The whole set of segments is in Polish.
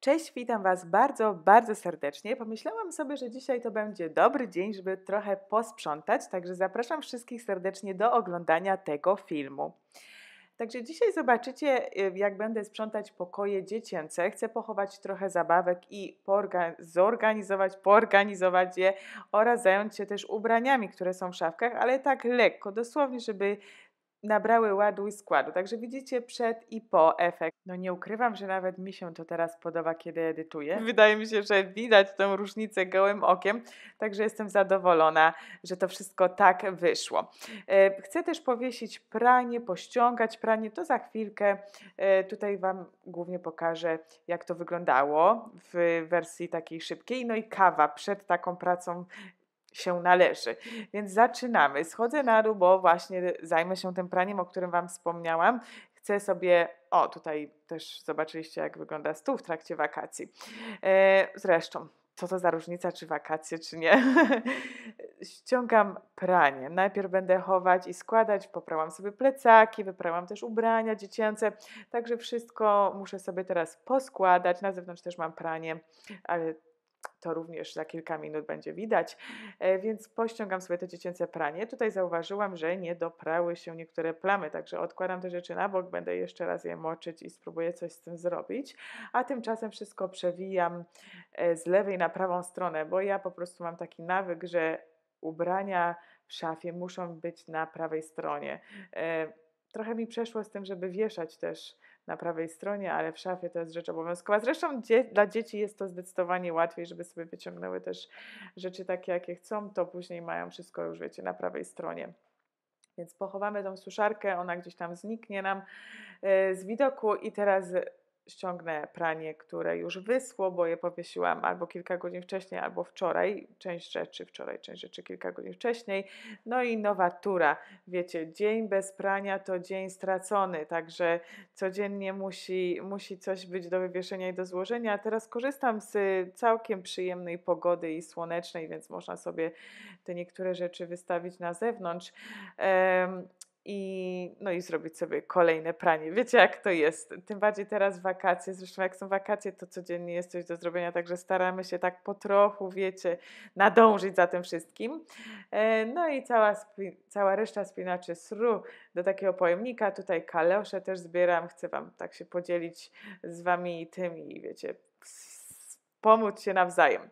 Cześć, witam Was bardzo, bardzo serdecznie. Pomyślałam sobie, że dzisiaj to będzie dobry dzień, żeby trochę posprzątać, także zapraszam wszystkich serdecznie do oglądania tego filmu. Także dzisiaj zobaczycie, y, jak będę sprzątać pokoje dziecięce. Chcę pochować trochę zabawek i porga- zorganizować, poorganizować je oraz zająć się też ubraniami, które są w szafkach, ale tak lekko, dosłownie, żeby nabrały ładu i składu. Także widzicie przed i po efekt. No nie ukrywam, że nawet mi się to teraz podoba, kiedy edytuję. Wydaje mi się, że widać tę różnicę gołym okiem, także jestem zadowolona, że to wszystko tak wyszło. E, chcę też powiesić pranie, pościągać pranie. To za chwilkę e, tutaj Wam głównie pokażę, jak to wyglądało w wersji takiej szybkiej. No i kawa przed taką pracą się należy. Więc zaczynamy. Schodzę na dół, bo właśnie zajmę się tym praniem, o którym Wam wspomniałam. Chcę sobie, o tutaj też zobaczyliście, jak wygląda stół w trakcie wakacji. E, zresztą, co to za różnica, czy wakacje, czy nie. Ściągam pranie. Najpierw będę chować i składać. Poprałam sobie plecaki, wyprałam też ubrania dziecięce, także wszystko muszę sobie teraz poskładać. Na zewnątrz też mam pranie, ale to również za kilka minut będzie widać, e, więc pościągam sobie te dziecięce pranie. Tutaj zauważyłam, że nie doprały się niektóre plamy, także odkładam te rzeczy na bok, będę jeszcze raz je moczyć i spróbuję coś z tym zrobić. A tymczasem wszystko przewijam e, z lewej na prawą stronę, bo ja po prostu mam taki nawyk, że ubrania w szafie muszą być na prawej stronie. E, trochę mi przeszło z tym, żeby wieszać też na prawej stronie, ale w szafie to jest rzecz obowiązkowa. Zresztą dzie dla dzieci jest to zdecydowanie łatwiej, żeby sobie wyciągnęły też rzeczy takie, jakie chcą, to później mają wszystko już, wiecie, na prawej stronie. Więc pochowamy tą suszarkę, ona gdzieś tam zniknie nam e, z widoku i teraz ściągnę pranie, które już wysło, bo je powiesiłam albo kilka godzin wcześniej, albo wczoraj, część rzeczy wczoraj, część rzeczy kilka godzin wcześniej. No i nowa tura. Wiecie, dzień bez prania to dzień stracony, także codziennie musi, musi coś być do wywieszenia i do złożenia. Teraz korzystam z całkiem przyjemnej pogody i słonecznej, więc można sobie te niektóre rzeczy wystawić na zewnątrz i, no i zrobić sobie kolejne pranie. Wiecie, jak to jest. Tym bardziej teraz wakacje, zresztą jak są wakacje, to codziennie jest coś do zrobienia, także staramy się tak po trochu, wiecie, nadążyć za tym wszystkim. E, no i cała, cała reszta spinaczy sru do takiego pojemnika. Tutaj kalosze też zbieram, chcę Wam tak się podzielić z Wami tymi, wiecie, pomóc się nawzajem.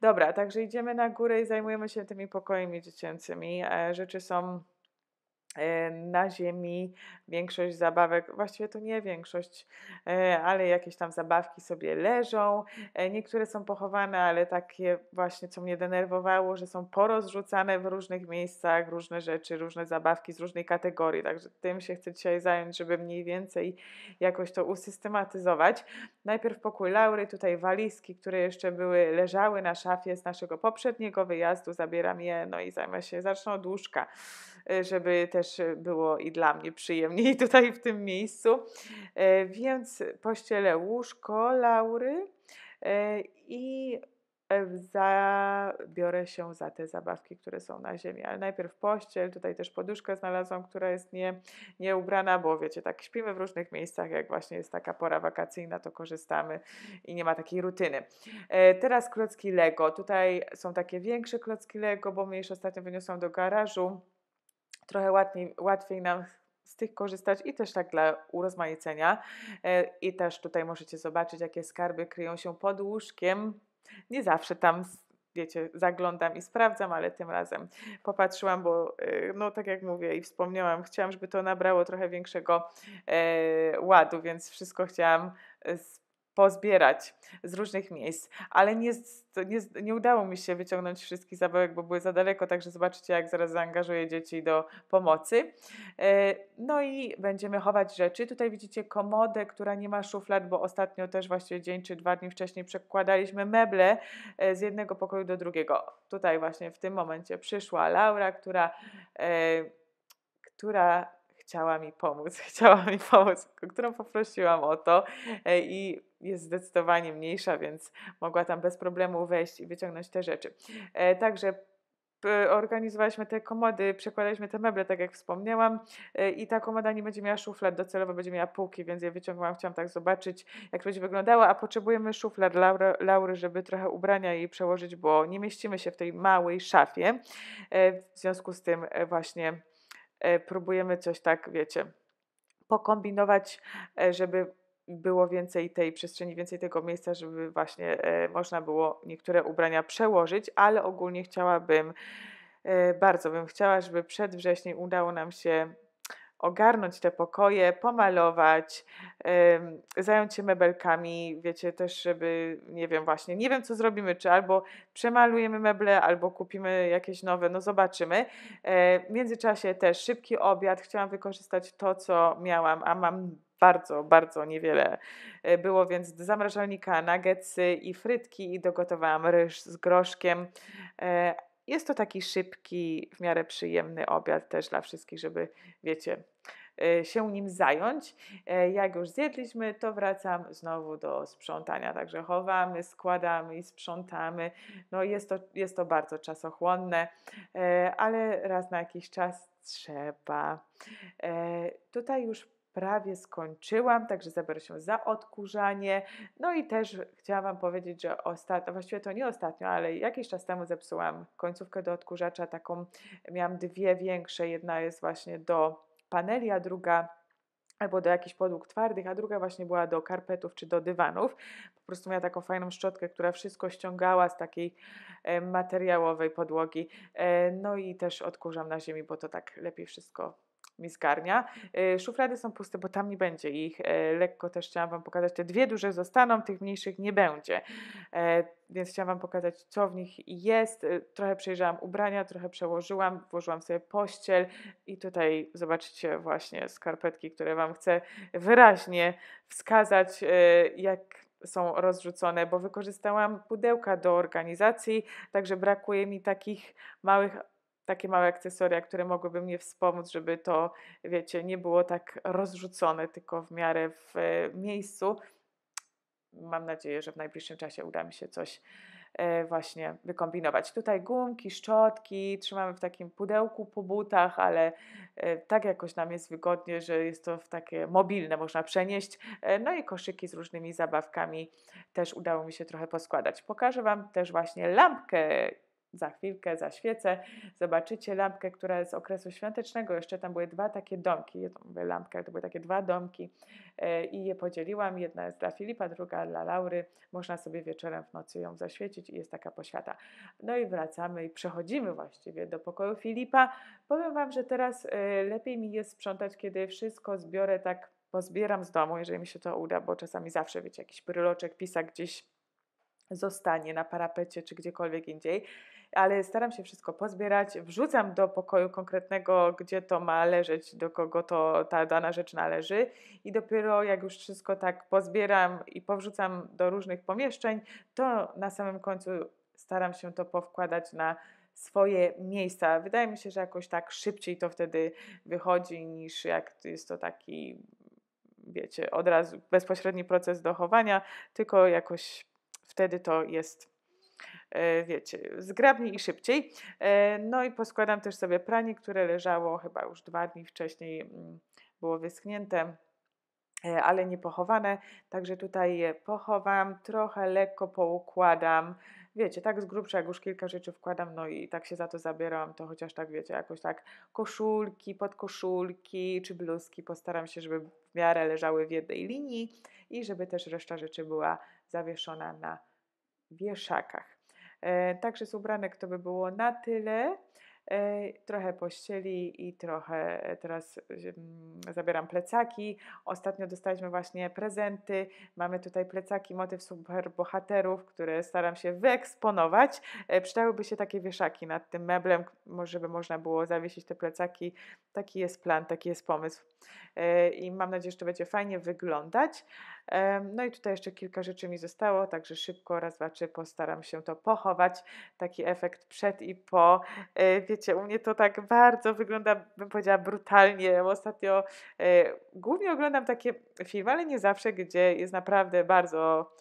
Dobra, także idziemy na górę i zajmujemy się tymi pokojami dziecięcymi. E, rzeczy są E, na ziemi większość zabawek, właściwie to nie większość, e, ale jakieś tam zabawki sobie leżą. E, niektóre są pochowane, ale takie właśnie, co mnie denerwowało, że są porozrzucane w różnych miejscach, różne rzeczy, różne zabawki z różnej kategorii. Także tym się chcę dzisiaj zająć, żeby mniej więcej jakoś to usystematyzować. Najpierw pokój Laury, tutaj walizki, które jeszcze były, leżały na szafie z naszego poprzedniego wyjazdu. Zabieram je, no i zajmę się, zacznę od łóżka. E, żeby też e, było i dla mnie przyjemniej tutaj w tym miejscu. E, więc pościelę łóżko Laury i zabiorę się za te zabawki, które są na ziemi. Ale najpierw pościel, tutaj też poduszkę znalazłam, która jest nie, nie bo wiecie, tak śpimy w różnych miejscach, jak właśnie jest taka pora wakacyjna, to korzystamy i nie ma takiej rutyny. E, teraz klocki Lego. Tutaj są takie większe klocki Lego, bo mnie już ostatnio wyniosłam do garażu trochę łatwiej, łatwiej nam z tych korzystać i też tak dla urozmaicenia. E, I też tutaj możecie zobaczyć, jakie skarby kryją się pod łóżkiem. Nie zawsze tam, wiecie, zaglądam i sprawdzam, ale tym razem popatrzyłam, bo e, no tak jak mówię i wspomniałam, chciałam, żeby to nabrało trochę większego e, ładu, więc wszystko chciałam pozbierać z różnych miejsc, ale nie, nie, nie, udało mi się wyciągnąć wszystkich zabawek, bo były za daleko, także zobaczycie, jak zaraz zaangażuję dzieci do pomocy. E, no i będziemy chować rzeczy. Tutaj widzicie komodę, która nie ma szuflad, bo ostatnio też właśnie dzień czy dwa dni wcześniej przekładaliśmy meble e, z jednego pokoju do drugiego. Tutaj właśnie w tym momencie przyszła Laura, która, e, która chciała mi pomóc, chciała mi pomóc, którą poprosiłam o to i jest zdecydowanie mniejsza, więc mogła tam bez problemu wejść i wyciągnąć te rzeczy. E, także organizowaliśmy te komody, przekładaliśmy te meble, tak jak wspomniałam, e, i ta komoda nie będzie miała szuflad, docelowo będzie miała półki, więc je wyciągnęłam, chciałam tak zobaczyć, jak będzie wyglądała, a potrzebujemy szuflad Laury, Laury, żeby trochę ubrania jej przełożyć, bo nie mieścimy się w tej małej szafie. E, w związku z tym właśnie próbujemy coś tak, wiecie, pokombinować, żeby było więcej tej przestrzeni, więcej tego miejsca, żeby właśnie e, można było niektóre ubrania przełożyć, ale ogólnie chciałabym, e, bardzo bym chciała, żeby przed wrześniem udało nam się ogarnąć te pokoje, pomalować, zająć się mebelkami, wiecie, też żeby, nie wiem właśnie, nie wiem co zrobimy, czy albo przemalujemy meble, albo kupimy jakieś nowe, no zobaczymy. E, w międzyczasie też szybki obiad, chciałam wykorzystać to, co miałam, a mam bardzo, bardzo niewiele e, było, więc do zamrażalnika nuggetsy i frytki i dogotowałam ryż z groszkiem. E, jest to taki szybki, w miarę przyjemny obiad też dla wszystkich, żeby wiecie, e, się nim zająć. Jak już zjedliśmy, to wracam znowu do sprzątania. Także chowamy, składamy i sprzątamy. No jest to, jest to bardzo czasochłonne, ale raz na jakiś czas trzeba. Tutaj już prawie skończyłam, także zabiorę się za odkurzanie. No i też chciałam Wam powiedzieć, że ostatnio, właściwie to nie ostatnio, ale jakiś czas temu zepsułam końcówkę do odkurzacza, taką miałam dwie większe, jedna jest właśnie do paneli, a druga albo do jakichś podłóg twardych, a druga właśnie była do karpetów czy do dywanów. Po prostu miała taką fajną szczotkę, która wszystko ściągała z takiej e, materiałowej podłogi. E, no i też odkurzam na ziemi, bo to tak lepiej wszystko mi zgarnia. E, szuflady są puste, bo tam nie będzie ich. E, lekko też chciałam Wam pokazać. Te dwie duże zostaną, tych mniejszych nie będzie. E, więc chciałam Wam pokazać, co w nich jest. Trochę przejrzałam ubrania, trochę przełożyłam, włożyłam sobie pościel i tutaj zobaczycie właśnie skarpetki, które Wam chcę wyraźnie wskazać, jak są rozrzucone, bo wykorzystałam pudełka do organizacji, także brakuje mi takich małych takie małe akcesoria, które mogłyby mnie wspomóc, żeby to, wiecie, nie było tak rozrzucone, tylko w miarę w e, miejscu. Mam nadzieję, że w najbliższym czasie uda mi się coś e, właśnie wykombinować. Tutaj gumki, szczotki trzymamy w takim pudełku po butach, ale e, tak jakoś nam jest wygodnie, że jest to w takie mobilne, można przenieść. No i koszyki z różnymi zabawkami też udało mi się trochę poskładać. Pokażę Wam też właśnie lampkę za chwilkę zaświecę, zobaczycie lampkę, która z okresu świątecznego. Jeszcze tam były dwa takie domki, ja mówię lampka, to były takie dwa domki e, i je podzieliłam. Jedna jest dla Filipa, druga dla Laury. Można sobie wieczorem w nocy ją zaświecić i jest taka poświata. No i wracamy i przechodzimy właściwie do pokoju Filipa. Powiem Wam, że teraz e, lepiej mi jest sprzątać, kiedy wszystko zbiorę tak, pozbieram z domu, jeżeli mi się to uda, bo czasami zawsze, wiecie, jakiś bryloczek, pisak gdzieś zostanie na parapecie czy gdziekolwiek indziej ale staram się wszystko pozbierać, wrzucam do pokoju konkretnego, gdzie to ma leżeć, do kogo to ta dana rzecz należy i dopiero jak już wszystko tak pozbieram i powrzucam do różnych pomieszczeń, to na samym końcu staram się to powkładać na swoje miejsca. Wydaje mi się, że jakoś tak szybciej to wtedy wychodzi niż jak jest to taki wiecie, od razu bezpośredni proces dochowania, tylko jakoś wtedy to jest E, wiecie, zgrabniej i szybciej. E, no i poskładam też sobie pranie, które leżało chyba już dwa dni wcześniej, mm, było wyschnięte e, ale nie pochowane, także tutaj je pochowam, trochę lekko poukładam. Wiecie, tak z grubsza, jak już kilka rzeczy wkładam, no i tak się za to zabieram, to chociaż tak, wiecie, jakoś tak koszulki, podkoszulki czy bluzki postaram się, żeby w miarę leżały w jednej linii i żeby też reszta rzeczy była zawieszona na wieszakach. E, Także z ubranek to by było na tyle. E, trochę pościeli i trochę e, teraz zabieram plecaki. Ostatnio dostaliśmy właśnie prezenty. Mamy tutaj plecaki, motyw superbohaterów, które staram się wyeksponować. Przydałyby się takie wieszaki nad tym meblem, żeby można było zawiesić te plecaki. Taki jest plan, taki jest pomysł. I mam nadzieję, że to będzie fajnie wyglądać. No i tutaj jeszcze kilka rzeczy mi zostało, także szybko raz, dwa, trzy postaram się to pochować. Taki efekt przed i po. E, wiecie, u mnie to tak bardzo wygląda, bym powiedziała, brutalnie. Ostatnio e, głównie oglądam takie filmy, ale nie zawsze, gdzie jest naprawdę bardzo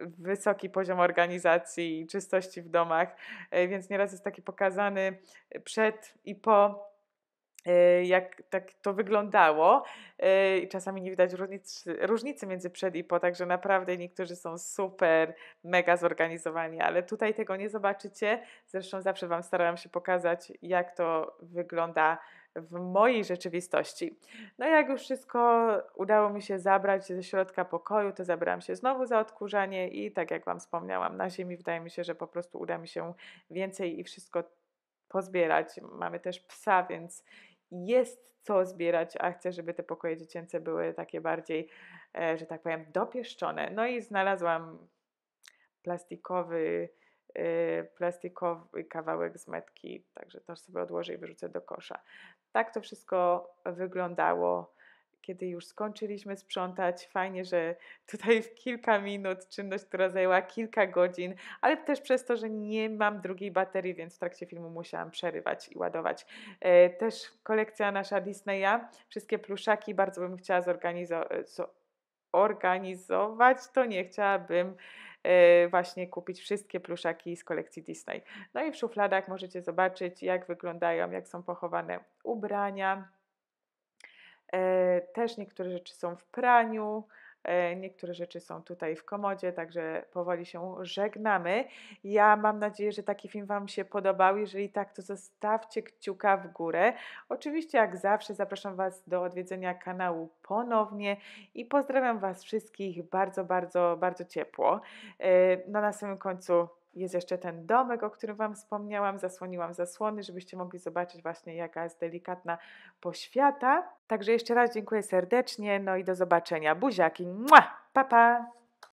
wysoki poziom organizacji i czystości w domach, e, więc nieraz jest taki pokazany przed i po Y, jak tak to wyglądało y, i czasami nie widać różnicy, różnicy między przed i po, także naprawdę niektórzy są super, mega zorganizowani, ale tutaj tego nie zobaczycie. Zresztą zawsze Wam starałam się pokazać, jak to wygląda w mojej rzeczywistości. No jak już wszystko udało mi się zabrać ze środka pokoju, to zabrałam się znowu za odkurzanie i tak jak Wam wspomniałam, na ziemi wydaje mi się, że po prostu uda mi się więcej i wszystko pozbierać. Mamy też psa, więc jest co zbierać, a chcę, żeby te pokoje dziecięce były takie bardziej, e, że tak powiem, dopieszczone. No i znalazłam plastikowy, e, plastikowy kawałek z metki, także to sobie odłożę i wyrzucę do kosza. Tak to wszystko wyglądało kiedy już skończyliśmy sprzątać. Fajnie, że tutaj w kilka minut czynność, która zajęła kilka godzin, ale też przez to, że nie mam drugiej baterii, więc w trakcie filmu musiałam przerywać i ładować. E, też kolekcja nasza Disneya, wszystkie pluszaki bardzo bym chciała zorganizować, e, to nie chciałabym e, właśnie kupić wszystkie pluszaki z kolekcji Disney. No i w szufladach możecie zobaczyć, jak wyglądają, jak są pochowane ubrania E, też niektóre rzeczy są w praniu, e, Niektóre rzeczy są tutaj w komodzie, także powoli się żegnamy. Ja mam nadzieję, że taki film Wam się podobał. Jeżeli tak, to zostawcie kciuka w górę. Oczywiście, jak zawsze, zapraszam Was do odwiedzenia kanału ponownie i pozdrawiam Was wszystkich bardzo, bardzo, bardzo ciepło. no Na samym końcu jest jeszcze ten domek, o którym Wam wspomniałam. Zasłoniłam zasłony, żebyście mogli zobaczyć właśnie jaka jest delikatna poświata. Także jeszcze raz dziękuję serdecznie, no i do zobaczenia. Buziaki, mua, pa pa!